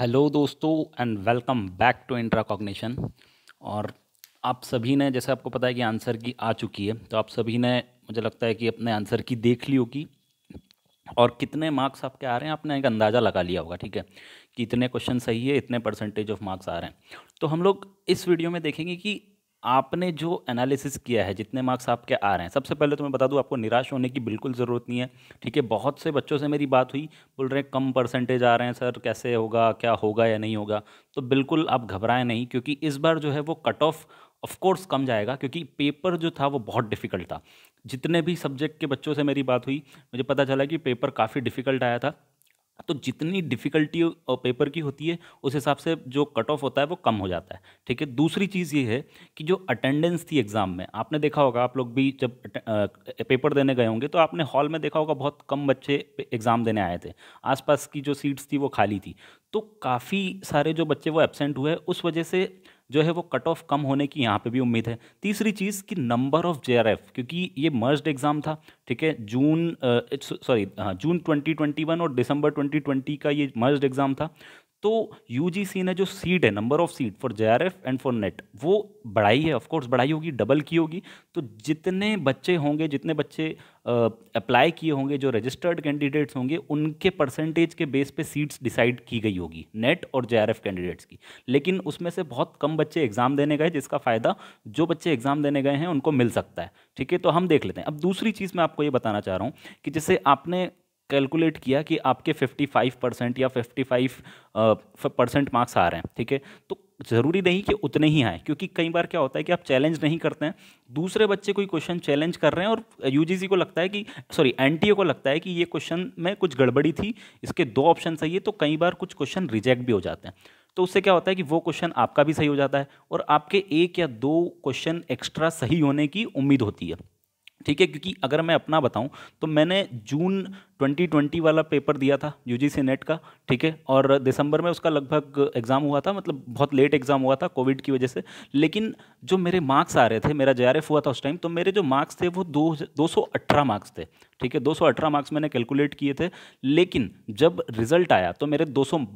hello दोस्तों and welcome back to Intracognition और आप सभी ने जैसे आपको पता है कि आंसर की आ चुकी है तो आप सभी ने मुझे लगता है कि अपने आंसर की देख ली होगी और कितने मार्क्स आपके आ रहे हैं आपने एक अंदाज़ा लगा लिया होगा ठीक है कि इतने क्वेश्चन सही है इतने परसेंटेज ऑफ मार्क्स आ रहे हैं तो हम लोग इस वीडियो में देखेंगे कि आपने जो एनालिसिस किया है जितने मार्क्स आपके आ रहे हैं सबसे पहले तो मैं बता दूं आपको निराश होने की बिल्कुल ज़रूरत नहीं है ठीक है बहुत से बच्चों से मेरी बात हुई बोल रहे हैं कम परसेंटेज आ रहे हैं सर कैसे होगा क्या होगा या नहीं होगा तो बिल्कुल आप घबराएं नहीं क्योंकि इस बार जो है वो कट ऑफ ऑफकोर्स कम जाएगा क्योंकि पेपर जो था वो बहुत डिफ़िकल्ट था जितने भी सब्जेक्ट के बच्चों से मेरी बात हुई मुझे पता चला कि पेपर काफ़ी डिफ़िकल्ट आया था तो जितनी डिफ़िकल्टी पेपर की होती है उस हिसाब से जो कट ऑफ होता है वो कम हो जाता है ठीक है दूसरी चीज़ ये है कि जो अटेंडेंस थी एग्ज़ाम में आपने देखा होगा आप लोग भी जब पेपर देने गए होंगे तो आपने हॉल में देखा होगा बहुत कम बच्चे एग्ज़ाम देने आए थे आसपास की जो सीट्स थी वो खाली थी तो काफ़ी सारे जो बच्चे वो एबसेंट हुए उस वजह से जो है वो कट ऑफ कम होने की यहाँ पे भी उम्मीद है तीसरी चीज़ कि नंबर ऑफ जे क्योंकि ये मर्ज एग्ज़ाम था ठीक है जून सॉरी हाँ जून 2021 और दिसंबर 2020 का ये मर्ज एग्ज़ाम था तो यूजीसी ने जो सीट है number of seat for J and for NET वो बढ़ाई है ऑफकोर्स बढ़ाई होगी डबल की होगी तो जितने बच्चे होंगे जितने बच्चे अप्लाई किए होंगे जो रजिस्टर्ड कैंडिडेट्स होंगे उनके परसेंटेज के बेस पे सीट्स डिसाइड की गई होगी नेट और जेआरएफ कैंडिडेट्स की लेकिन उसमें से बहुत कम बच्चे एग्ज़ाम देने गए जिसका फ़ायदा जो बच्चे एग्ज़ाम देने गए हैं उनको मिल सकता है ठीक है तो हम देख लेते हैं अब दूसरी चीज़ मैं आपको ये बताना चाह रहा हूँ कि जैसे आपने कैलकुलेट किया कि आपके 55 परसेंट या 55 परसेंट मार्क्स आ रहे हैं ठीक है तो ज़रूरी नहीं कि उतने ही आए क्योंकि कई बार क्या होता है कि आप चैलेंज नहीं करते हैं दूसरे बच्चे कोई क्वेश्चन चैलेंज कर रहे हैं और यूजीसी को लगता है कि सॉरी एनटीए को लगता है कि ये क्वेश्चन में कुछ गड़बड़ी थी इसके दो ऑप्शन सही है तो कई बार कुछ क्वेश्चन रिजेक्ट भी हो जाते हैं तो उससे क्या होता है कि वो क्वेश्चन आपका भी सही हो जाता है और आपके एक या दो क्वेश्चन एक्स्ट्रा सही होने की उम्मीद होती है ठीक है क्योंकि अगर मैं अपना बताऊं तो मैंने जून 2020 वाला पेपर दिया था यू जी नेट का ठीक है और दिसंबर में उसका लगभग एग्ज़ाम हुआ था मतलब बहुत लेट एग्ज़ाम हुआ था कोविड की वजह से लेकिन जो मेरे मार्क्स आ रहे थे मेरा जे हुआ था उस टाइम तो मेरे जो मार्क्स थे वो दो दो मार्क्स थे ठीक है अठारह मार्क्स मैंने कैलकुलेट किए थे लेकिन जब रिजल्ट आया तो मेरे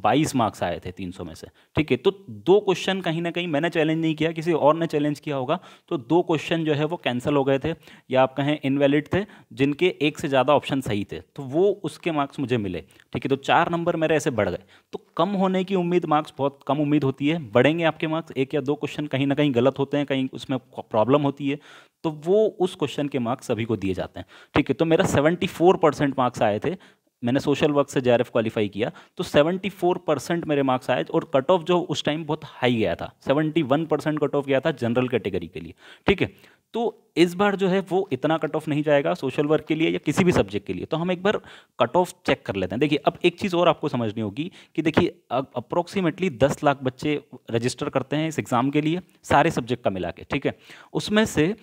बाईस मार्क्स आए थे सौ में से ठीक है तो दो क्वेश्चन कहीं ना कहीं मैंने चैलेंज नहीं किया किसी और ने चैलेंज किया होगा तो दो क्वेश्चन जो है वो कैंसिल हो गए थे या आप कहें इनवैलिड थे जिनके एक से ज़्यादा ऑप्शन सही थे तो वो उसके मार्क्स मुझे मिले ठीक है तो चार नंबर मेरे ऐसे बढ़ गए तो कम होने की उम्मीद मार्क्स बहुत कम उम्मीद होती है बढ़ेंगे आपके मार्क्स एक या दो क्वेश्चन कहीं ना कहीं गलत होते हैं कहीं उसमें प्रॉब्लम होती है तो वो उस क्वेश्चन के मार्क्स सभी को दिए जाते हैं ठीक है तो मेरा सेवेंटी परसेंट मार्क्स आए थे मैंने सोशल वर्क से जे क्वालिफाई किया तो 74 परसेंट मेरे मार्क्स आए और कट ऑफ जो उस टाइम बहुत हाई गया था 71 परसेंट कट ऑफ गया था जनरल कैटेगरी के लिए ठीक है तो इस बार जो है वो इतना कट ऑफ नहीं जाएगा सोशल वर्क के लिए या किसी भी सब्जेक्ट के लिए तो हम एक बार कट ऑफ चेक कर लेते हैं देखिए अब एक चीज़ और आपको समझनी होगी कि देखिए अब अप्रोक्सीमेटली दस लाख बच्चे रजिस्टर करते हैं इस एग्ज़ाम के लिए सारे सब्जेक्ट का मिला के ठीक है उसमें से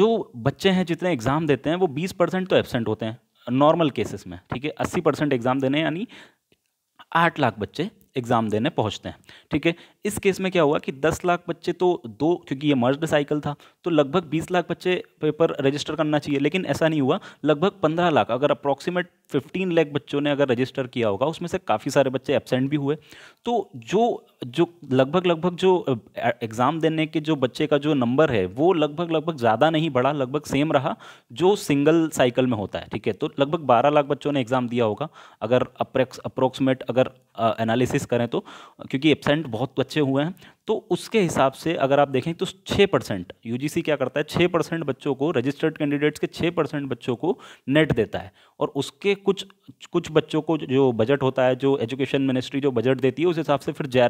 जो बच्चे हैं जितने एग्ज़ाम देते हैं वो बीस परसेंट तो एबसेंट होते हैं नॉर्मल केसेस में ठीक है अस्सी परसेंट एग्ज़ाम देने यानी आठ लाख बच्चे एग्ज़ाम देने पहुंचते हैं ठीक है इस केस में क्या हुआ कि 10 लाख बच्चे तो दो क्योंकि ये मर्ज साइकिल था तो लगभग 20 लाख बच्चे पेपर रजिस्टर करना चाहिए लेकिन ऐसा नहीं हुआ लगभग 15 लाख अगर अप्रॉक्सीमेट 15 लाख बच्चों ने अगर रजिस्टर किया होगा उसमें से काफ़ी सारे बच्चे एबसेंट भी हुए तो जो जो लगभग लगभग जो एग्ज़ाम देने के जो बच्चे का जो नंबर है वो लगभग लगभग ज़्यादा नहीं बढ़ा लगभग सेम रहा जो सिंगल साइकिल में होता है ठीक है तो लगभग बारह लाख बच्चों ने एग्ज़ाम दिया होगा अगर अप्रोक्सीमेट अगर एनालिसिस करें तो क्योंकि एबसेंट बहुत बच्चे बच्चे हुए हैं तो उसके हिसाब से अगर आप देखें तो छः परसेंट यू क्या करता है छः परसेंट बच्चों को रजिस्टर्ड कैंडिडेट्स के छः परसेंट बच्चों को नेट देता है और उसके कुछ कुछ बच्चों को जो बजट होता है जो एजुकेशन मिनिस्ट्री जो बजट देती है उस हिसाब से फिर जे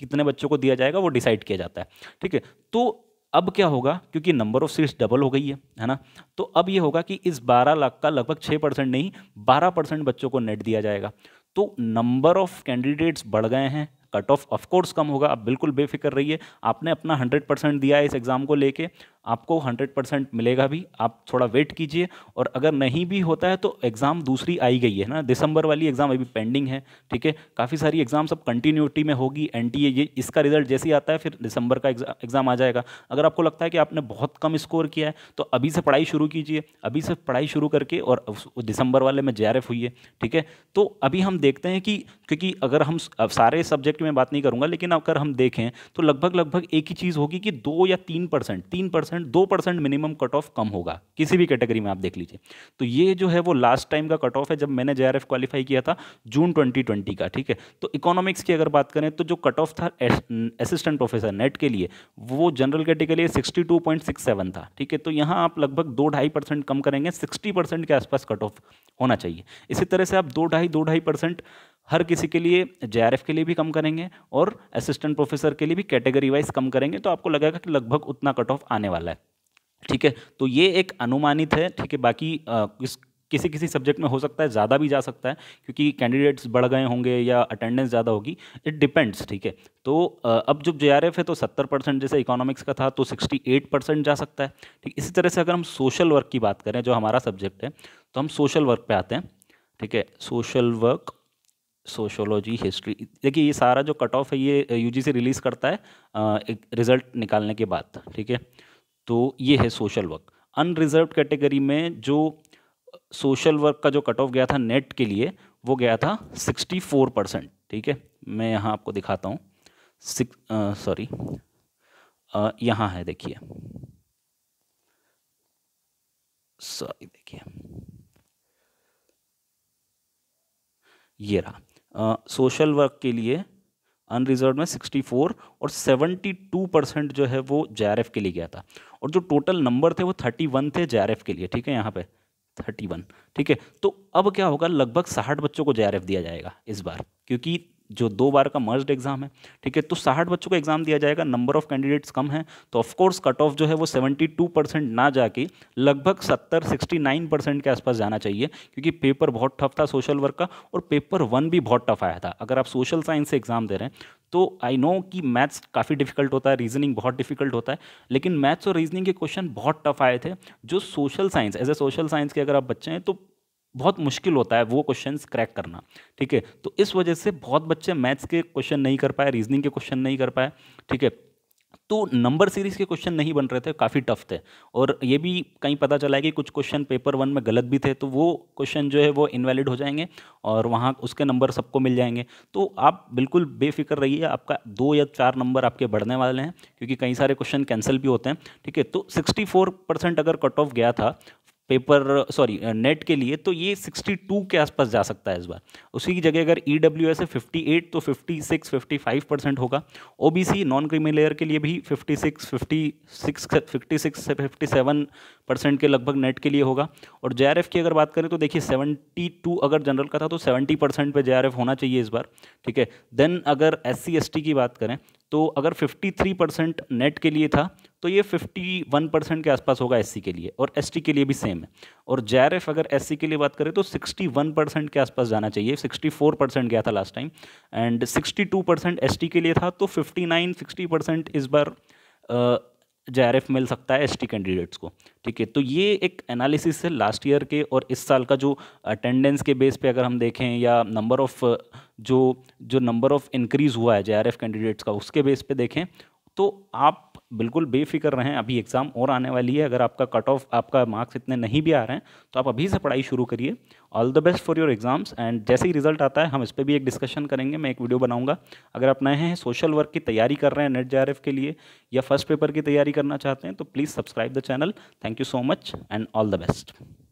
कितने बच्चों को दिया जाएगा वो डिसाइड किया जाता है ठीक है तो अब क्या होगा क्योंकि नंबर ऑफ सीट्स डबल हो गई है है ना तो अब ये होगा कि इस 12 लाख का लगभग 6 परसेंट नहीं 12 परसेंट बच्चों को नेट दिया जाएगा तो नंबर ऑफ कैंडिडेट्स बढ़ गए हैं कट ऑफ ऑफकोर्स कम होगा आप बिल्कुल बेफिक्र रहिए आपने अपना हंड्रेड परसेंट दिया है इस एग्ज़ाम को लेके आपको 100 परसेंट मिलेगा भी आप थोड़ा वेट कीजिए और अगर नहीं भी होता है तो एग्ज़ाम दूसरी आई गई है ना दिसंबर वाली एग्ज़ाम अभी पेंडिंग है ठीक है काफ़ी सारी एग्ज़ाम सब कंटिन्यूटी में होगी एन ये इसका रिजल्ट जैसे ही आता है फिर दिसंबर का एग्ज़ाम आ जाएगा अगर आपको लगता है कि आपने बहुत कम स्कोर किया है तो अभी से पढ़ाई शुरू कीजिए अभी से पढ़ाई शुरू करके और दिसंबर वाले में जे हुई है ठीक है तो अभी हम देखते हैं कि क्योंकि अगर हम सारे सब्जेक्ट में बात नहीं करूँगा लेकिन अगर हम देखें तो लगभग लगभग एक ही चीज़ होगी कि दो या तीन परसेंट तीन परसेंट परसेंट दो परसेंट मिनिमम कट ऑफ कम होगा किसी भी कैटेगरी में आप देख लीजिए तो ये जो है वो लास्ट टाइम का कट ऑफ है जब मैंने जे आर क्वालिफाई किया था जून ट्वेंटी का ठीक है तो इकोनॉमिक्स की अगर बात करें तो जो कट ऑफ था असिस्टेंट प्रोफेसर नेट के लिए वो जनरल कैटेगरी सिक्सटी टू था ठीक है तो यहाँ आप लगभग दो ढाई परसेंट कम करेंगे सिक्सटी परसेंट के आसपास कट ऑफ होना चाहिए इसी तरह से आप दो ढाई दो ढाई परसेंट हर किसी के लिए जे के लिए भी कम करेंगे और असिस्टेंट प्रोफेसर के लिए भी कैटेगरी वाइज कम करेंगे तो आपको लगेगा कि लगभग उतना कट ऑफ आने वाला है ठीक है तो ये एक अनुमानित है ठीक है बाकी आ, इस किसी किसी सब्जेक्ट में हो सकता है ज़्यादा भी जा सकता है क्योंकि कैंडिडेट्स बढ़ गए होंगे या अटेंडेंस ज़्यादा होगी इट डिपेंड्स ठीक है तो अब जो जे है तो 70 परसेंट जैसे इकोनॉमिक्स का था तो 68 परसेंट जा सकता है ठीक इसी तरह से अगर हम सोशल वर्क की बात करें जो हमारा सब्जेक्ट है तो हम सोशल वर्क पर आते हैं ठीक है सोशल वर्क सोशोलॉजी हिस्ट्री देखिए ये सारा जो कट ऑफ है ये यू से रिलीज़ करता है एक रिज़ल्ट निकालने के बाद ठीक है तो ये है सोशल वर्क अनरिजर्व कैटेगरी में जो सोशल वर्क का जो कट ऑफ गया था नेट के लिए वो गया था 64 परसेंट ठीक है मैं यहाँ आपको दिखाता हूँ सॉरी यहाँ है देखिए सॉरी देखिए ये रहा सोशल वर्क के लिए अनरिजर्व में 64 और 72 परसेंट जो है वो जे के लिए गया था और जो टोटल नंबर थे वो 31 थे जे के लिए ठीक है यहाँ पे 31 ठीक है तो अब क्या होगा लगभग साठ बच्चों को जे दिया जाएगा इस बार क्योंकि जो दो बार का मर्ज एग्जाम है ठीक है तो साठ बच्चों का एग्जाम दिया जाएगा नंबर ऑफ कैंडिडेट्स कम है तो ऑफकोर्स कट ऑफ जो है वो सेवेंटी टू परसेंट ना जाके लगभग सत्तर सिक्सटी नाइन परसेंट के आसपास जाना चाहिए क्योंकि पेपर बहुत टफ था सोशल वर्क का और पेपर वन भी बहुत टफ आया था अगर आप सोशल साइंस से एग्जाम दे रहे हैं तो आई नो कि मैथ्स काफ़ी डिफिकल्ट होता है रीजनिंग बहुत डिफिकल्ट होता है लेकिन मैथ्स और रीजनिंग के क्वेश्चन बहुत टफ आए थे जो social science as a social science के अगर आप बच्चे हैं तो बहुत मुश्किल होता है वो क्वेश्चंस क्रैक करना ठीक है तो इस वजह से बहुत बच्चे मैथ्स के क्वेश्चन नहीं कर पाए रीजनिंग के क्वेश्चन नहीं कर पाए ठीक है तो नंबर सीरीज़ के क्वेश्चन नहीं बन रहे थे काफ़ी टफ थे और ये भी कहीं पता चला है कि कुछ क्वेश्चन पेपर वन में गलत भी थे तो वो क्वेश्चन जो है वो इनवैलिड हो जाएंगे और वहाँ उसके नंबर सबको मिल जाएंगे तो आप बिल्कुल बेफिक्र रहिए आपका दो या चार नंबर आपके बढ़ने वाले हैं क्योंकि कई सारे क्वेश्चन कैंसिल भी होते हैं ठीक है तो सिक्सटी अगर कट ऑफ गया था पेपर सॉरी नेट के लिए तो ये 62 के आसपास जा सकता है इस बार उसी की जगह अगर ई डब्ल्यू एस है फिफ्टी तो 56 55 परसेंट होगा O B C non creamy layer के लिए भी 56 56 56 से 57 परसेंट के लगभग नेट के लिए होगा और जे आर एफ की अगर बात करें तो देखिए 72 अगर जनरल का था तो 70 परसेंट पर जे आर एफ होना चाहिए इस बार ठीक है देन अगर एस सी एस टी की बात करें तो अगर 53 परसेंट नेट के लिए था तो ये 51 परसेंट के आसपास होगा एससी के लिए और एसटी के लिए भी सेम है और जैरफ अगर एससी के लिए बात करें तो 61 परसेंट के आसपास जाना चाहिए 64 परसेंट गया था last time and 62 percent S के लिए था तो 59 60 परसेंट इस बार जे मिल सकता है एसटी कैंडिडेट्स को ठीक है तो ये एक एनालिसिस है लास्ट ईयर के और इस साल का जो अटेंडेंस के बेस पे अगर हम देखें या नंबर ऑफ़ जो जो नंबर ऑफ़ इंक्रीज़ हुआ है जे कैंडिडेट्स का उसके बेस पे देखें तो आप बिल्कुल बेफिक्र रहें अभी एग्ज़ाम और आने वाली है अगर आपका कट ऑफ आपका मार्क्स इतने नहीं भी आ रहे हैं तो आप अभी से पढ़ाई शुरू करिए all the best for your exams and जैसे ही रिजल्ट आता है हम इस पर भी एक डिस्कशन करेंगे मैं एक वीडियो बनाऊंगा अगर आप नए हैं सोशल वर्क की तैयारी कर रहे हैं नेट जे के लिए या फर्स्ट पेपर की तैयारी करना चाहते हैं तो please subscribe the channel thank you so much and all the best